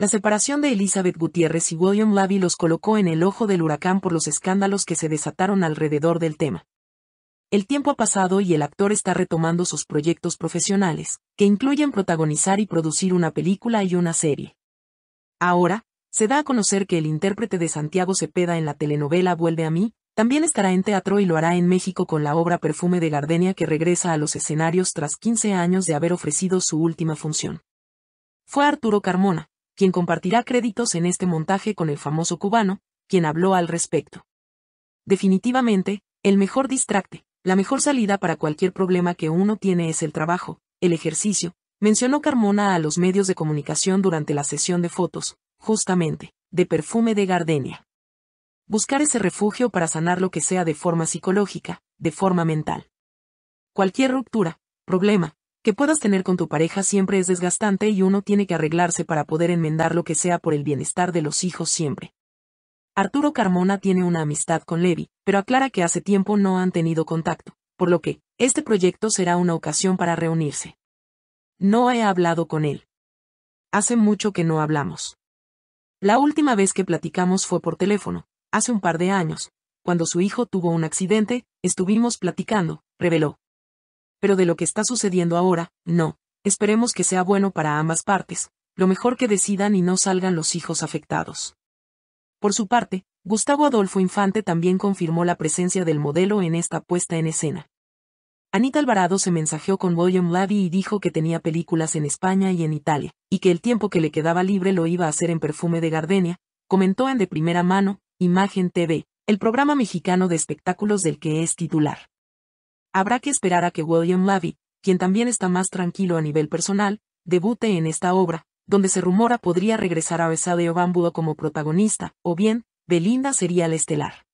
La separación de Elizabeth Gutiérrez y William Lavi los colocó en el ojo del huracán por los escándalos que se desataron alrededor del tema. El tiempo ha pasado y el actor está retomando sus proyectos profesionales, que incluyen protagonizar y producir una película y una serie. Ahora, se da a conocer que el intérprete de Santiago Cepeda en la telenovela Vuelve a mí, también estará en teatro y lo hará en México con la obra Perfume de Gardenia que regresa a los escenarios tras 15 años de haber ofrecido su última función. Fue Arturo Carmona, quien compartirá créditos en este montaje con el famoso cubano, quien habló al respecto. Definitivamente, el mejor distracte, la mejor salida para cualquier problema que uno tiene es el trabajo, el ejercicio, mencionó Carmona a los medios de comunicación durante la sesión de fotos, justamente, de perfume de gardenia. Buscar ese refugio para sanar lo que sea de forma psicológica, de forma mental. Cualquier ruptura, problema, que puedas tener con tu pareja siempre es desgastante y uno tiene que arreglarse para poder enmendar lo que sea por el bienestar de los hijos siempre. Arturo Carmona tiene una amistad con Levi, pero aclara que hace tiempo no han tenido contacto, por lo que, este proyecto será una ocasión para reunirse. No he hablado con él. Hace mucho que no hablamos. La última vez que platicamos fue por teléfono, hace un par de años, cuando su hijo tuvo un accidente, estuvimos platicando, reveló pero de lo que está sucediendo ahora, no. Esperemos que sea bueno para ambas partes, lo mejor que decidan y no salgan los hijos afectados. Por su parte, Gustavo Adolfo Infante también confirmó la presencia del modelo en esta puesta en escena. Anita Alvarado se mensajeó con William Levy y dijo que tenía películas en España y en Italia, y que el tiempo que le quedaba libre lo iba a hacer en Perfume de Gardenia, comentó en De Primera Mano, Imagen TV, el programa mexicano de espectáculos del que es titular. Habrá que esperar a que William Levy, quien también está más tranquilo a nivel personal, debute en esta obra, donde se rumora podría regresar a de Bambudo como protagonista, o bien, Belinda sería la estelar.